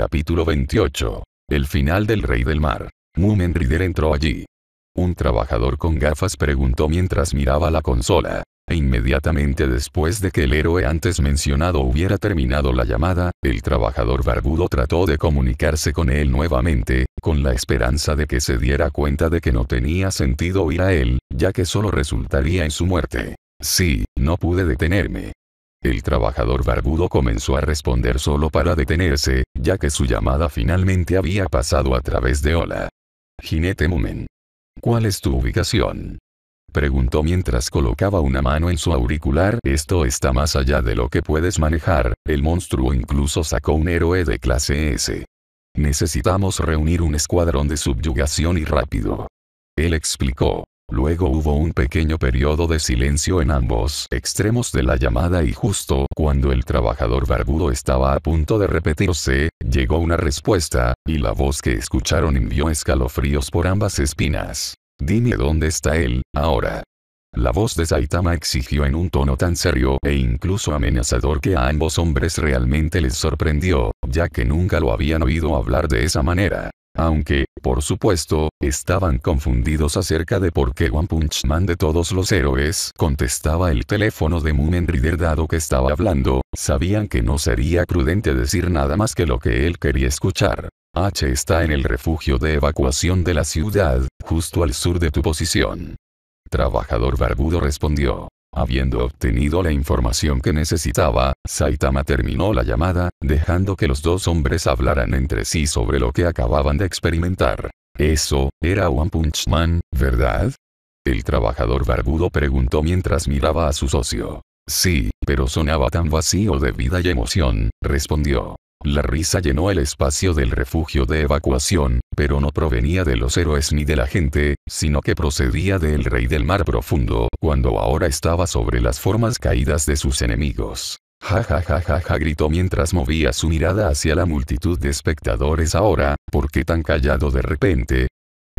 Capítulo 28. El final del Rey del Mar. Mumen entró allí. Un trabajador con gafas preguntó mientras miraba la consola. E inmediatamente después de que el héroe antes mencionado hubiera terminado la llamada, el trabajador barbudo trató de comunicarse con él nuevamente, con la esperanza de que se diera cuenta de que no tenía sentido ir a él, ya que solo resultaría en su muerte. Sí, no pude detenerme. El trabajador barbudo comenzó a responder solo para detenerse, ya que su llamada finalmente había pasado a través de Ola. Jinete Mumen. ¿Cuál es tu ubicación? Preguntó mientras colocaba una mano en su auricular. Esto está más allá de lo que puedes manejar, el monstruo incluso sacó un héroe de clase S. Necesitamos reunir un escuadrón de subyugación y rápido. Él explicó. Luego hubo un pequeño periodo de silencio en ambos extremos de la llamada y justo cuando el trabajador barbudo estaba a punto de repetirse, llegó una respuesta, y la voz que escucharon envió escalofríos por ambas espinas. Dime dónde está él, ahora. La voz de Saitama exigió en un tono tan serio e incluso amenazador que a ambos hombres realmente les sorprendió, ya que nunca lo habían oído hablar de esa manera. Aunque, por supuesto, estaban confundidos acerca de por qué One Punch Man de todos los héroes contestaba el teléfono de Mumen Rider dado que estaba hablando, sabían que no sería prudente decir nada más que lo que él quería escuchar. H está en el refugio de evacuación de la ciudad, justo al sur de tu posición. Trabajador Barbudo respondió. Habiendo obtenido la información que necesitaba, Saitama terminó la llamada, dejando que los dos hombres hablaran entre sí sobre lo que acababan de experimentar. Eso, era One Punch Man, ¿verdad? El trabajador barbudo preguntó mientras miraba a su socio. Sí, pero sonaba tan vacío de vida y emoción, respondió. La risa llenó el espacio del refugio de evacuación, pero no provenía de los héroes ni de la gente, sino que procedía del rey del mar profundo, cuando ahora estaba sobre las formas caídas de sus enemigos. Ja ja ja ja ja gritó mientras movía su mirada hacia la multitud de espectadores ahora, ¿por qué tan callado de repente?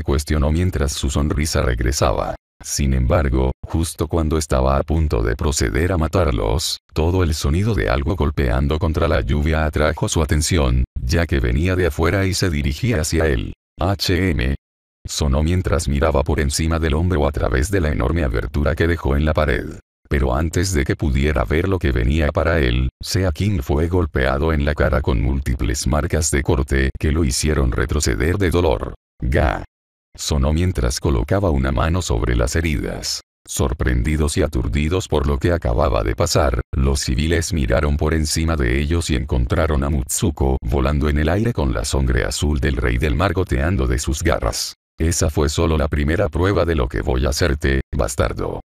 Cuestionó mientras su sonrisa regresaba. Sin embargo, justo cuando estaba a punto de proceder a matarlos, todo el sonido de algo golpeando contra la lluvia atrajo su atención, ya que venía de afuera y se dirigía hacia él. HM. Sonó mientras miraba por encima del hombro a través de la enorme abertura que dejó en la pared. Pero antes de que pudiera ver lo que venía para él, Sea King fue golpeado en la cara con múltiples marcas de corte que lo hicieron retroceder de dolor. Ga. Sonó mientras colocaba una mano sobre las heridas. Sorprendidos y aturdidos por lo que acababa de pasar, los civiles miraron por encima de ellos y encontraron a Mutsuko volando en el aire con la sangre azul del rey del mar goteando de sus garras. Esa fue solo la primera prueba de lo que voy a hacerte, bastardo.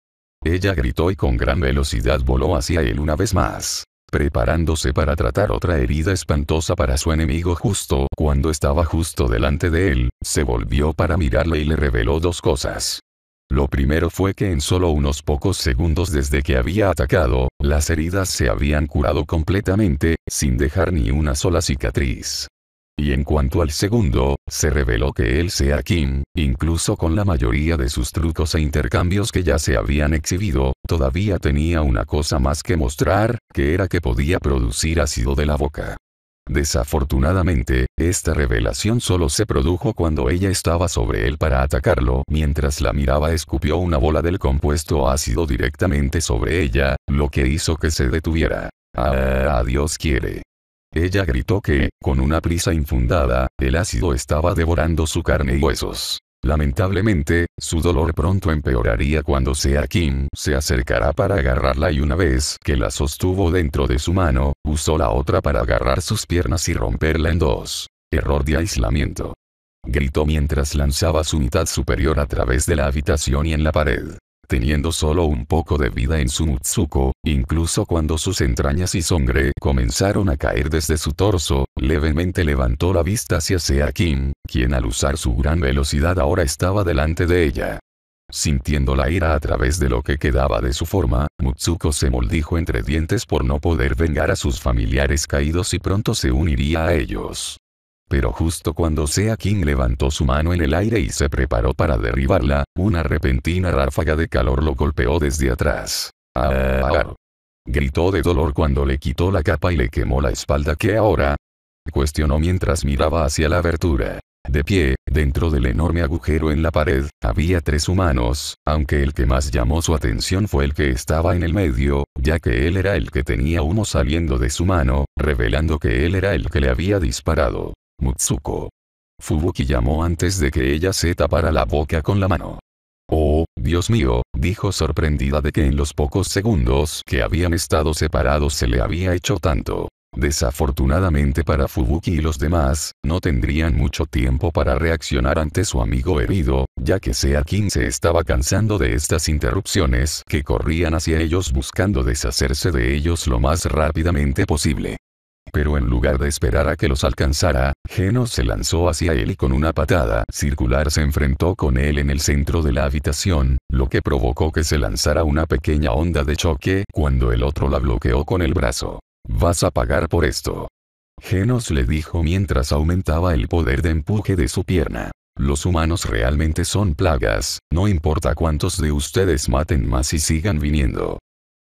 Ella gritó y con gran velocidad voló hacia él una vez más preparándose para tratar otra herida espantosa para su enemigo justo cuando estaba justo delante de él, se volvió para mirarle y le reveló dos cosas. Lo primero fue que en solo unos pocos segundos desde que había atacado, las heridas se habían curado completamente, sin dejar ni una sola cicatriz. Y en cuanto al segundo, se reveló que él sea Kim, incluso con la mayoría de sus trucos e intercambios que ya se habían exhibido, todavía tenía una cosa más que mostrar, que era que podía producir ácido de la boca. Desafortunadamente, esta revelación solo se produjo cuando ella estaba sobre él para atacarlo, mientras la miraba escupió una bola del compuesto ácido directamente sobre ella, lo que hizo que se detuviera. Ah, ah, ah Dios quiere. Ella gritó que, con una prisa infundada, el ácido estaba devorando su carne y huesos. Lamentablemente, su dolor pronto empeoraría cuando Sea Kim se acercará para agarrarla y una vez que la sostuvo dentro de su mano, usó la otra para agarrar sus piernas y romperla en dos. Error de aislamiento. Gritó mientras lanzaba su mitad superior a través de la habitación y en la pared teniendo solo un poco de vida en su Mutsuko, incluso cuando sus entrañas y sangre comenzaron a caer desde su torso, levemente levantó la vista hacia Sea Kim, quien al usar su gran velocidad ahora estaba delante de ella. Sintiendo la ira a través de lo que quedaba de su forma, Mutsuko se moldijo entre dientes por no poder vengar a sus familiares caídos y pronto se uniría a ellos pero justo cuando Sea King levantó su mano en el aire y se preparó para derribarla, una repentina ráfaga de calor lo golpeó desde atrás. ¡Ah! Gritó de dolor cuando le quitó la capa y le quemó la espalda que ahora cuestionó mientras miraba hacia la abertura. De pie, dentro del enorme agujero en la pared, había tres humanos, aunque el que más llamó su atención fue el que estaba en el medio, ya que él era el que tenía humo saliendo de su mano, revelando que él era el que le había disparado. Mutsuko. Fubuki llamó antes de que ella se tapara la boca con la mano. Oh, Dios mío, dijo sorprendida de que en los pocos segundos que habían estado separados se le había hecho tanto. Desafortunadamente para Fubuki y los demás, no tendrían mucho tiempo para reaccionar ante su amigo herido, ya que Sea se estaba cansando de estas interrupciones que corrían hacia ellos buscando deshacerse de ellos lo más rápidamente posible pero en lugar de esperar a que los alcanzara, Genos se lanzó hacia él y con una patada circular se enfrentó con él en el centro de la habitación, lo que provocó que se lanzara una pequeña onda de choque cuando el otro la bloqueó con el brazo. Vas a pagar por esto. Genos le dijo mientras aumentaba el poder de empuje de su pierna. Los humanos realmente son plagas, no importa cuántos de ustedes maten más y sigan viniendo.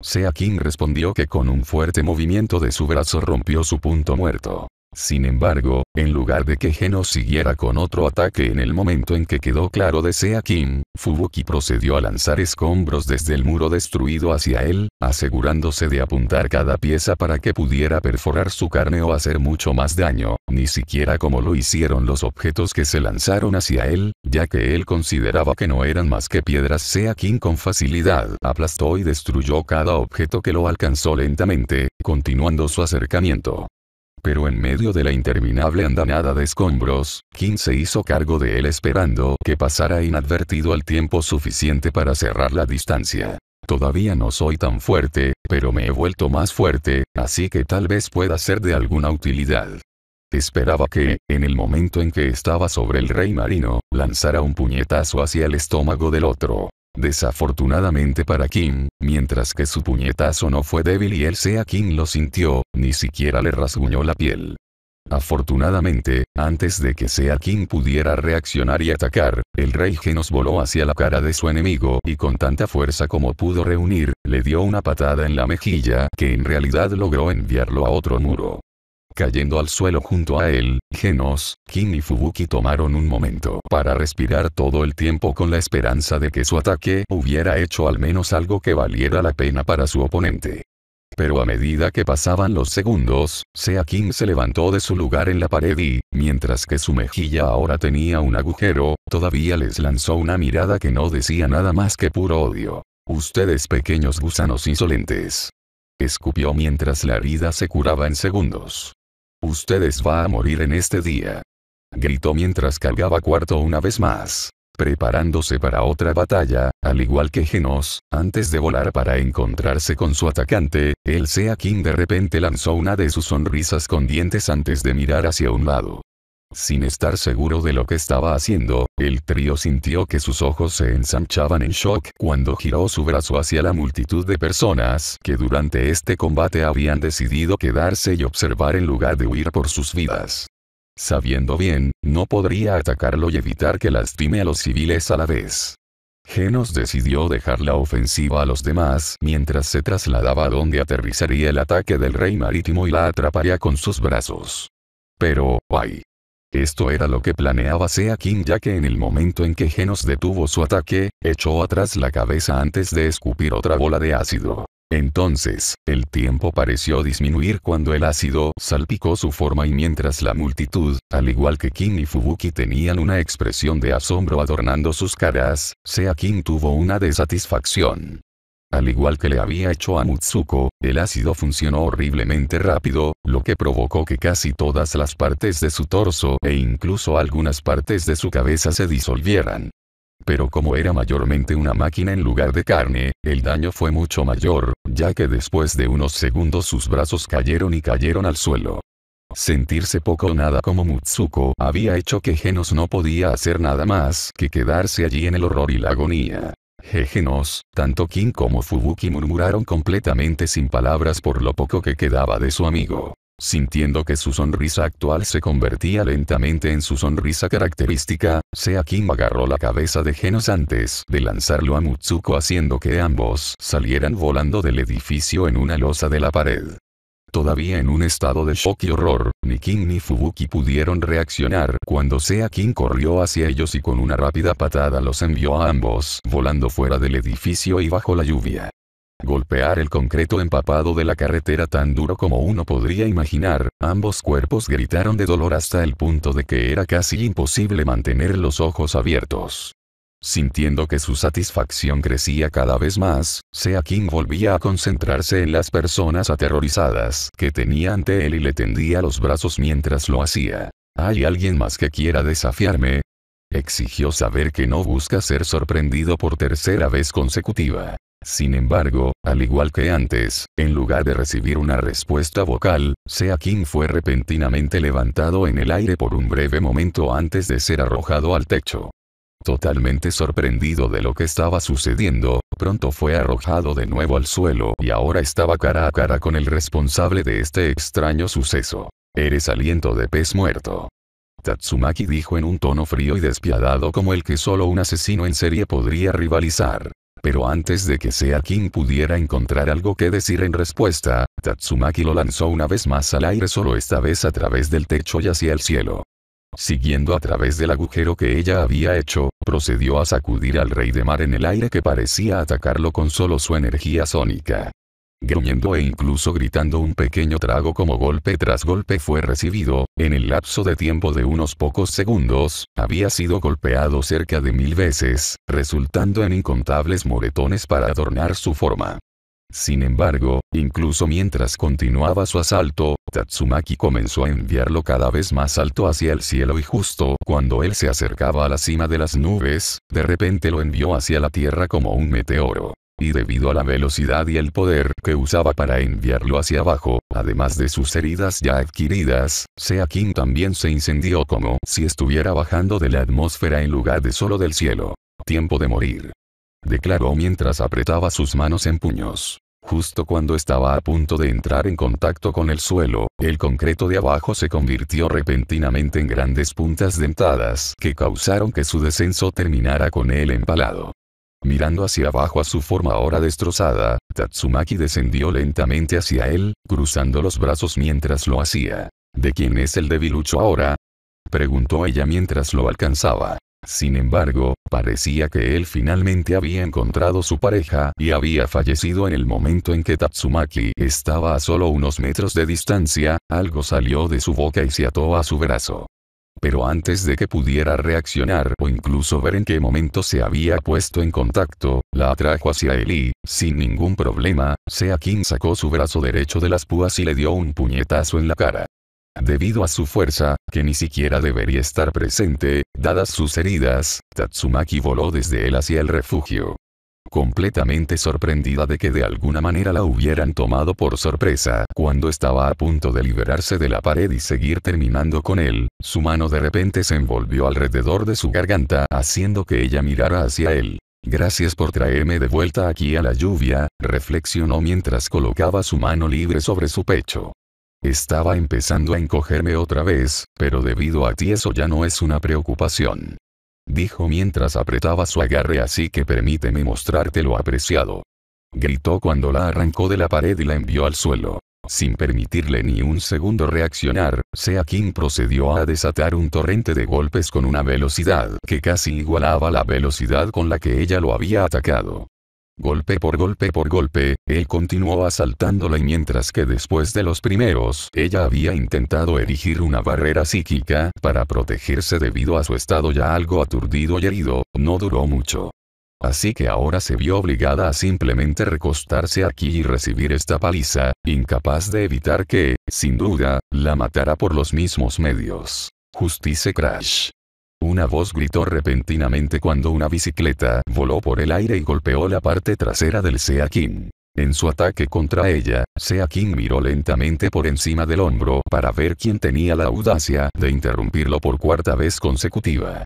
Sea King respondió que con un fuerte movimiento de su brazo rompió su punto muerto. Sin embargo, en lugar de que Geno siguiera con otro ataque en el momento en que quedó claro de Sea Kim, Fubuki procedió a lanzar escombros desde el muro destruido hacia él, asegurándose de apuntar cada pieza para que pudiera perforar su carne o hacer mucho más daño, ni siquiera como lo hicieron los objetos que se lanzaron hacia él, ya que él consideraba que no eran más que piedras. Sea Kim con facilidad aplastó y destruyó cada objeto que lo alcanzó lentamente, continuando su acercamiento pero en medio de la interminable andanada de escombros, Kim se hizo cargo de él esperando que pasara inadvertido el tiempo suficiente para cerrar la distancia. Todavía no soy tan fuerte, pero me he vuelto más fuerte, así que tal vez pueda ser de alguna utilidad. Esperaba que, en el momento en que estaba sobre el rey marino, lanzara un puñetazo hacia el estómago del otro. Desafortunadamente para Kim, mientras que su puñetazo no fue débil y el sea Kim lo sintió, ni siquiera le rasguñó la piel. Afortunadamente, antes de que Sea Kim pudiera reaccionar y atacar, el rey Genos voló hacia la cara de su enemigo y con tanta fuerza como pudo reunir, le dio una patada en la mejilla que en realidad logró enviarlo a otro muro. Cayendo al suelo junto a él, Genos, Kim y Fubuki tomaron un momento para respirar todo el tiempo con la esperanza de que su ataque hubiera hecho al menos algo que valiera la pena para su oponente. Pero a medida que pasaban los segundos, Sea Kim se levantó de su lugar en la pared y, mientras que su mejilla ahora tenía un agujero, todavía les lanzó una mirada que no decía nada más que puro odio. Ustedes pequeños gusanos insolentes. Escupió mientras la herida se curaba en segundos. Ustedes va a morir en este día. Gritó mientras cargaba cuarto una vez más. Preparándose para otra batalla, al igual que Genos, antes de volar para encontrarse con su atacante, el Sea King de repente lanzó una de sus sonrisas con dientes antes de mirar hacia un lado. Sin estar seguro de lo que estaba haciendo, el trío sintió que sus ojos se ensanchaban en shock cuando giró su brazo hacia la multitud de personas que durante este combate habían decidido quedarse y observar en lugar de huir por sus vidas. Sabiendo bien, no podría atacarlo y evitar que lastime a los civiles a la vez. Genos decidió dejar la ofensiva a los demás mientras se trasladaba a donde aterrizaría el ataque del rey marítimo y la atraparía con sus brazos. Pero, ay, esto era lo que planeaba Sea King ya que en el momento en que Genos detuvo su ataque, echó atrás la cabeza antes de escupir otra bola de ácido. Entonces, el tiempo pareció disminuir cuando el ácido salpicó su forma y mientras la multitud, al igual que King y Fubuki tenían una expresión de asombro adornando sus caras, Sea King tuvo una de satisfacción. Al igual que le había hecho a Mutsuko, el ácido funcionó horriblemente rápido, lo que provocó que casi todas las partes de su torso e incluso algunas partes de su cabeza se disolvieran. Pero como era mayormente una máquina en lugar de carne, el daño fue mucho mayor, ya que después de unos segundos sus brazos cayeron y cayeron al suelo. Sentirse poco o nada como Mutsuko había hecho que Genos no podía hacer nada más que quedarse allí en el horror y la agonía. Genos, tanto Kim como Fubuki murmuraron completamente sin palabras por lo poco que quedaba de su amigo. Sintiendo que su sonrisa actual se convertía lentamente en su sonrisa característica, Sea Kim agarró la cabeza de Genos antes de lanzarlo a Mutsuko haciendo que ambos salieran volando del edificio en una losa de la pared. Todavía en un estado de shock y horror, ni King ni Fubuki pudieron reaccionar cuando Sea King corrió hacia ellos y con una rápida patada los envió a ambos volando fuera del edificio y bajo la lluvia. Golpear el concreto empapado de la carretera tan duro como uno podría imaginar, ambos cuerpos gritaron de dolor hasta el punto de que era casi imposible mantener los ojos abiertos. Sintiendo que su satisfacción crecía cada vez más, Sea King volvía a concentrarse en las personas aterrorizadas que tenía ante él y le tendía los brazos mientras lo hacía. ¿Hay alguien más que quiera desafiarme? Exigió saber que no busca ser sorprendido por tercera vez consecutiva. Sin embargo, al igual que antes, en lugar de recibir una respuesta vocal, Sea King fue repentinamente levantado en el aire por un breve momento antes de ser arrojado al techo. Totalmente sorprendido de lo que estaba sucediendo, pronto fue arrojado de nuevo al suelo y ahora estaba cara a cara con el responsable de este extraño suceso. Eres aliento de pez muerto. Tatsumaki dijo en un tono frío y despiadado como el que solo un asesino en serie podría rivalizar. Pero antes de que Sea King pudiera encontrar algo que decir en respuesta, Tatsumaki lo lanzó una vez más al aire solo esta vez a través del techo y hacia el cielo. Siguiendo a través del agujero que ella había hecho, procedió a sacudir al rey de mar en el aire que parecía atacarlo con solo su energía sónica. Gruñendo e incluso gritando un pequeño trago como golpe tras golpe fue recibido, en el lapso de tiempo de unos pocos segundos, había sido golpeado cerca de mil veces, resultando en incontables moretones para adornar su forma. Sin embargo, incluso mientras continuaba su asalto, Tatsumaki comenzó a enviarlo cada vez más alto hacia el cielo y justo cuando él se acercaba a la cima de las nubes, de repente lo envió hacia la tierra como un meteoro. Y debido a la velocidad y el poder que usaba para enviarlo hacia abajo, además de sus heridas ya adquiridas, Sea también se incendió como si estuviera bajando de la atmósfera en lugar de solo del cielo. Tiempo de morir declaró mientras apretaba sus manos en puños. Justo cuando estaba a punto de entrar en contacto con el suelo, el concreto de abajo se convirtió repentinamente en grandes puntas dentadas que causaron que su descenso terminara con él empalado. Mirando hacia abajo a su forma ahora destrozada, Tatsumaki descendió lentamente hacia él, cruzando los brazos mientras lo hacía. ¿De quién es el debilucho ahora? preguntó ella mientras lo alcanzaba. Sin embargo, parecía que él finalmente había encontrado su pareja y había fallecido en el momento en que Tatsumaki estaba a solo unos metros de distancia, algo salió de su boca y se ató a su brazo. Pero antes de que pudiera reaccionar o incluso ver en qué momento se había puesto en contacto, la atrajo hacia él y, sin ningún problema, Sea sacó su brazo derecho de las púas y le dio un puñetazo en la cara. Debido a su fuerza, que ni siquiera debería estar presente, dadas sus heridas, Tatsumaki voló desde él hacia el refugio. Completamente sorprendida de que de alguna manera la hubieran tomado por sorpresa, cuando estaba a punto de liberarse de la pared y seguir terminando con él, su mano de repente se envolvió alrededor de su garganta haciendo que ella mirara hacia él. Gracias por traerme de vuelta aquí a la lluvia, reflexionó mientras colocaba su mano libre sobre su pecho. Estaba empezando a encogerme otra vez, pero debido a ti eso ya no es una preocupación. Dijo mientras apretaba su agarre así que permíteme mostrarte lo apreciado. Gritó cuando la arrancó de la pared y la envió al suelo. Sin permitirle ni un segundo reaccionar, Sea King procedió a desatar un torrente de golpes con una velocidad que casi igualaba la velocidad con la que ella lo había atacado. Golpe por golpe por golpe, él continuó asaltándola y mientras que después de los primeros, ella había intentado erigir una barrera psíquica para protegerse debido a su estado ya algo aturdido y herido, no duró mucho. Así que ahora se vio obligada a simplemente recostarse aquí y recibir esta paliza, incapaz de evitar que, sin duda, la matara por los mismos medios. Justice Crash. Una voz gritó repentinamente cuando una bicicleta voló por el aire y golpeó la parte trasera del Sea King. En su ataque contra ella, Sea King miró lentamente por encima del hombro para ver quién tenía la audacia de interrumpirlo por cuarta vez consecutiva.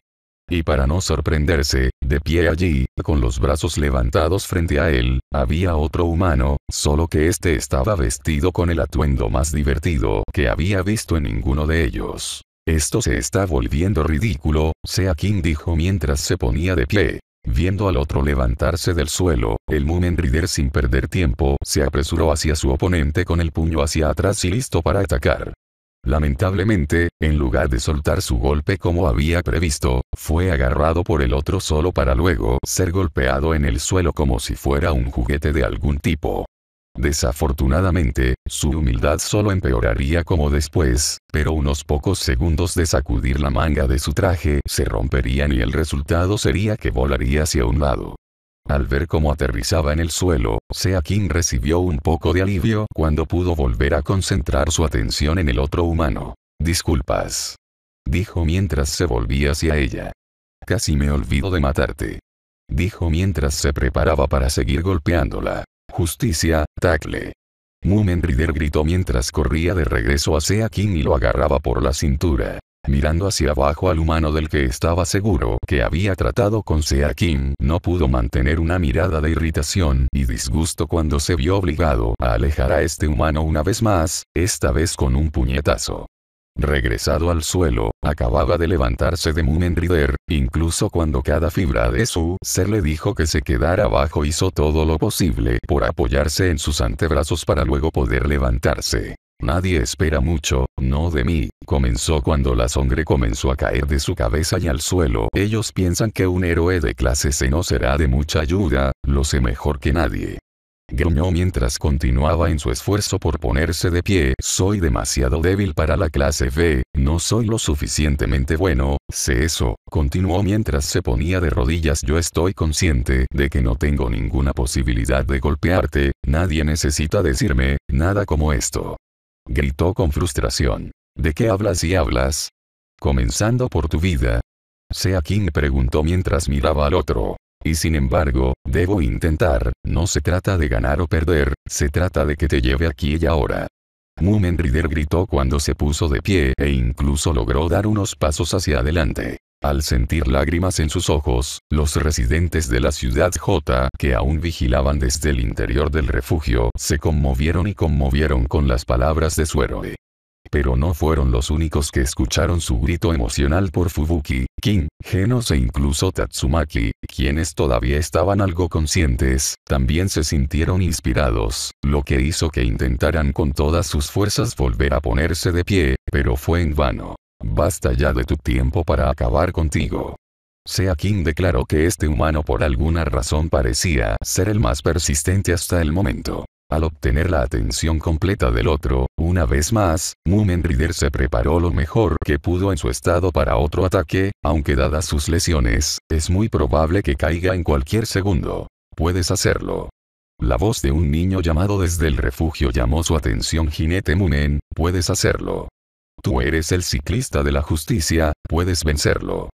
Y para no sorprenderse, de pie allí, con los brazos levantados frente a él, había otro humano, solo que este estaba vestido con el atuendo más divertido que había visto en ninguno de ellos. Esto se está volviendo ridículo, Sea King dijo mientras se ponía de pie. Viendo al otro levantarse del suelo, el Mumen Rider sin perder tiempo se apresuró hacia su oponente con el puño hacia atrás y listo para atacar. Lamentablemente, en lugar de soltar su golpe como había previsto, fue agarrado por el otro solo para luego ser golpeado en el suelo como si fuera un juguete de algún tipo. Desafortunadamente, su humildad solo empeoraría como después, pero unos pocos segundos de sacudir la manga de su traje se romperían y el resultado sería que volaría hacia un lado. Al ver cómo aterrizaba en el suelo, Sea recibió un poco de alivio cuando pudo volver a concentrar su atención en el otro humano. Disculpas. Dijo mientras se volvía hacia ella. Casi me olvido de matarte. Dijo mientras se preparaba para seguir golpeándola. Justicia, tacle. Mumen Rider gritó mientras corría de regreso a Sea King y lo agarraba por la cintura. Mirando hacia abajo al humano del que estaba seguro que había tratado con Sea King, no pudo mantener una mirada de irritación y disgusto cuando se vio obligado a alejar a este humano una vez más, esta vez con un puñetazo. Regresado al suelo, acababa de levantarse de reader incluso cuando cada fibra de su ser le dijo que se quedara abajo hizo todo lo posible por apoyarse en sus antebrazos para luego poder levantarse. Nadie espera mucho, no de mí, comenzó cuando la sangre comenzó a caer de su cabeza y al suelo. Ellos piensan que un héroe de clase C no será de mucha ayuda, lo sé mejor que nadie. Gruñó mientras continuaba en su esfuerzo por ponerse de pie. Soy demasiado débil para la clase B, no soy lo suficientemente bueno, sé eso. Continuó mientras se ponía de rodillas. Yo estoy consciente de que no tengo ninguna posibilidad de golpearte, nadie necesita decirme, nada como esto. Gritó con frustración. ¿De qué hablas y hablas? Comenzando por tu vida. Sea quien preguntó mientras miraba al otro. Y sin embargo, debo intentar, no se trata de ganar o perder, se trata de que te lleve aquí y ahora. Mumen Rider gritó cuando se puso de pie e incluso logró dar unos pasos hacia adelante. Al sentir lágrimas en sus ojos, los residentes de la ciudad J, que aún vigilaban desde el interior del refugio, se conmovieron y conmovieron con las palabras de su héroe pero no fueron los únicos que escucharon su grito emocional por Fubuki, King, Genos e incluso Tatsumaki, quienes todavía estaban algo conscientes, también se sintieron inspirados, lo que hizo que intentaran con todas sus fuerzas volver a ponerse de pie, pero fue en vano. Basta ya de tu tiempo para acabar contigo. Sea King declaró que este humano por alguna razón parecía ser el más persistente hasta el momento. Al obtener la atención completa del otro, una vez más, Mumen Rider se preparó lo mejor que pudo en su estado para otro ataque, aunque dadas sus lesiones, es muy probable que caiga en cualquier segundo. Puedes hacerlo. La voz de un niño llamado desde el refugio llamó su atención jinete Mumen, puedes hacerlo. Tú eres el ciclista de la justicia, puedes vencerlo.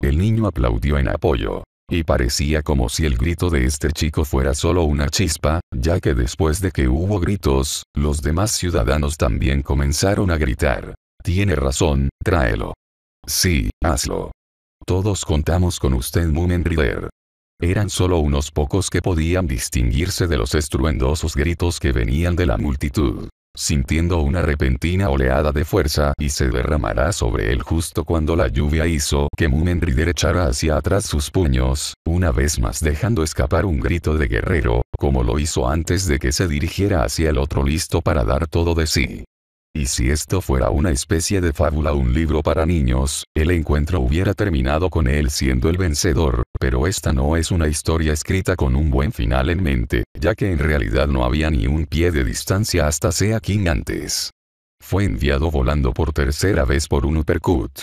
El niño aplaudió en apoyo y parecía como si el grito de este chico fuera solo una chispa, ya que después de que hubo gritos, los demás ciudadanos también comenzaron a gritar. Tiene razón, tráelo. Sí, hazlo. Todos contamos con usted Mumenrider. Eran solo unos pocos que podían distinguirse de los estruendosos gritos que venían de la multitud sintiendo una repentina oleada de fuerza y se derramará sobre él justo cuando la lluvia hizo que Mumenri echara hacia atrás sus puños, una vez más dejando escapar un grito de guerrero, como lo hizo antes de que se dirigiera hacia el otro listo para dar todo de sí. Y si esto fuera una especie de fábula o un libro para niños, el encuentro hubiera terminado con él siendo el vencedor, pero esta no es una historia escrita con un buen final en mente, ya que en realidad no había ni un pie de distancia hasta Sea King antes. Fue enviado volando por tercera vez por un uppercut.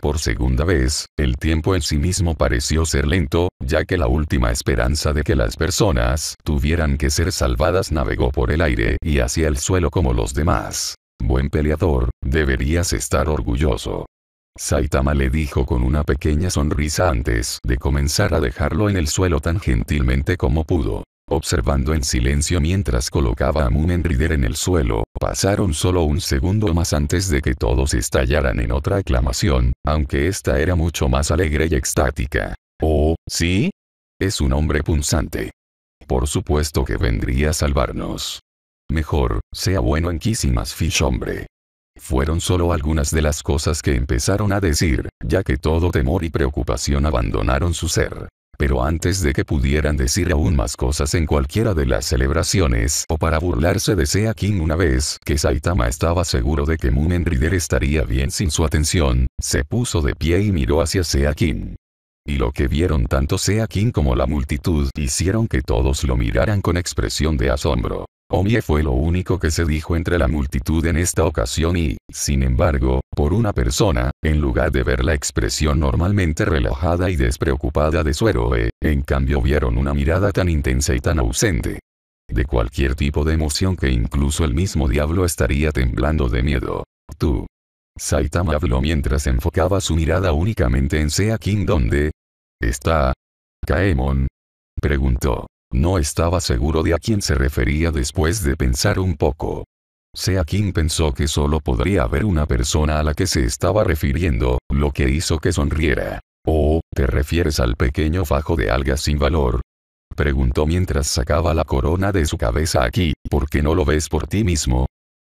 Por segunda vez, el tiempo en sí mismo pareció ser lento, ya que la última esperanza de que las personas tuvieran que ser salvadas navegó por el aire y hacia el suelo como los demás. Buen peleador, deberías estar orgulloso. Saitama le dijo con una pequeña sonrisa antes de comenzar a dejarlo en el suelo tan gentilmente como pudo. Observando en silencio mientras colocaba a Moon Rider en el suelo, pasaron solo un segundo más antes de que todos estallaran en otra aclamación, aunque esta era mucho más alegre y extática. Oh, ¿sí? Es un hombre punzante. Por supuesto que vendría a salvarnos. Mejor, sea bueno en Kissimas Fish hombre. Fueron solo algunas de las cosas que empezaron a decir, ya que todo temor y preocupación abandonaron su ser. Pero antes de que pudieran decir aún más cosas en cualquiera de las celebraciones o para burlarse de Sea King una vez que Saitama estaba seguro de que Mumen Rider estaría bien sin su atención, se puso de pie y miró hacia Sea King. Y lo que vieron tanto Sea King como la multitud hicieron que todos lo miraran con expresión de asombro. Omie fue lo único que se dijo entre la multitud en esta ocasión y, sin embargo, por una persona, en lugar de ver la expresión normalmente relajada y despreocupada de su héroe, en cambio vieron una mirada tan intensa y tan ausente. De cualquier tipo de emoción que incluso el mismo diablo estaría temblando de miedo. Tú. Saitama habló mientras enfocaba su mirada únicamente en Sea King donde... ¿Está? Kaemon. Preguntó. No estaba seguro de a quién se refería después de pensar un poco. Sea pensó que solo podría haber una persona a la que se estaba refiriendo, lo que hizo que sonriera. Oh, ¿te refieres al pequeño fajo de algas sin valor? Preguntó mientras sacaba la corona de su cabeza aquí, ¿por qué no lo ves por ti mismo?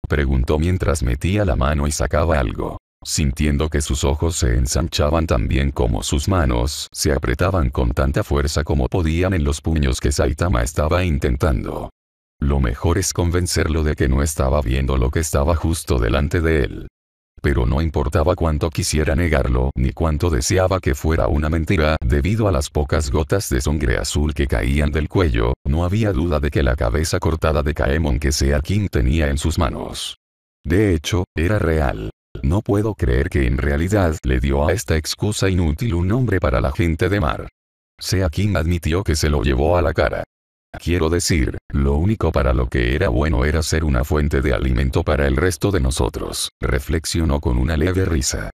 Preguntó mientras metía la mano y sacaba algo sintiendo que sus ojos se ensanchaban tan bien como sus manos se apretaban con tanta fuerza como podían en los puños que Saitama estaba intentando. Lo mejor es convencerlo de que no estaba viendo lo que estaba justo delante de él. Pero no importaba cuánto quisiera negarlo ni cuánto deseaba que fuera una mentira, debido a las pocas gotas de sangre azul que caían del cuello, no había duda de que la cabeza cortada de Kaemon que sea tenía en sus manos. De hecho, era real. No puedo creer que en realidad le dio a esta excusa inútil un nombre para la gente de mar. Sea quien admitió que se lo llevó a la cara. Quiero decir, lo único para lo que era bueno era ser una fuente de alimento para el resto de nosotros, reflexionó con una leve risa.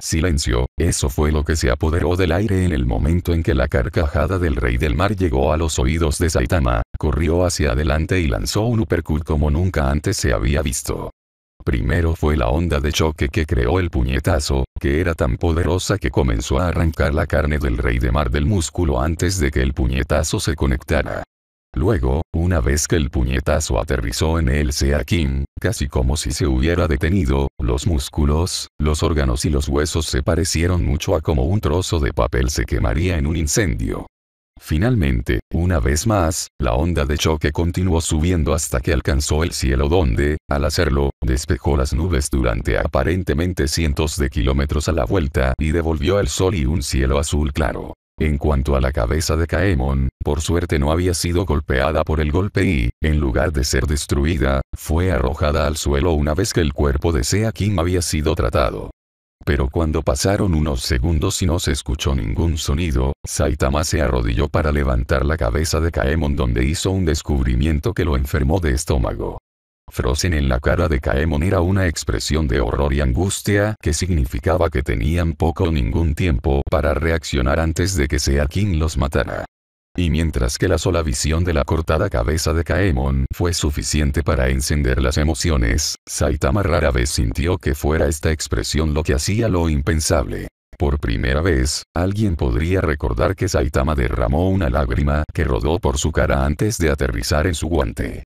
Silencio, eso fue lo que se apoderó del aire en el momento en que la carcajada del rey del mar llegó a los oídos de Saitama, corrió hacia adelante y lanzó un uppercut como nunca antes se había visto. Primero fue la onda de choque que creó el puñetazo, que era tan poderosa que comenzó a arrancar la carne del rey de mar del músculo antes de que el puñetazo se conectara. Luego, una vez que el puñetazo aterrizó en el Sea casi como si se hubiera detenido, los músculos, los órganos y los huesos se parecieron mucho a como un trozo de papel se quemaría en un incendio. Finalmente, una vez más, la onda de choque continuó subiendo hasta que alcanzó el cielo donde, al hacerlo, despejó las nubes durante aparentemente cientos de kilómetros a la vuelta y devolvió el sol y un cielo azul claro. En cuanto a la cabeza de Caemon, por suerte no había sido golpeada por el golpe y, en lugar de ser destruida, fue arrojada al suelo una vez que el cuerpo de Sea Kim había sido tratado. Pero cuando pasaron unos segundos y no se escuchó ningún sonido, Saitama se arrodilló para levantar la cabeza de Kaemon donde hizo un descubrimiento que lo enfermó de estómago. Frozen en la cara de Kaemon era una expresión de horror y angustia que significaba que tenían poco o ningún tiempo para reaccionar antes de que Sea King los matara. Y mientras que la sola visión de la cortada cabeza de Kaemon fue suficiente para encender las emociones, Saitama rara vez sintió que fuera esta expresión lo que hacía lo impensable. Por primera vez, alguien podría recordar que Saitama derramó una lágrima que rodó por su cara antes de aterrizar en su guante.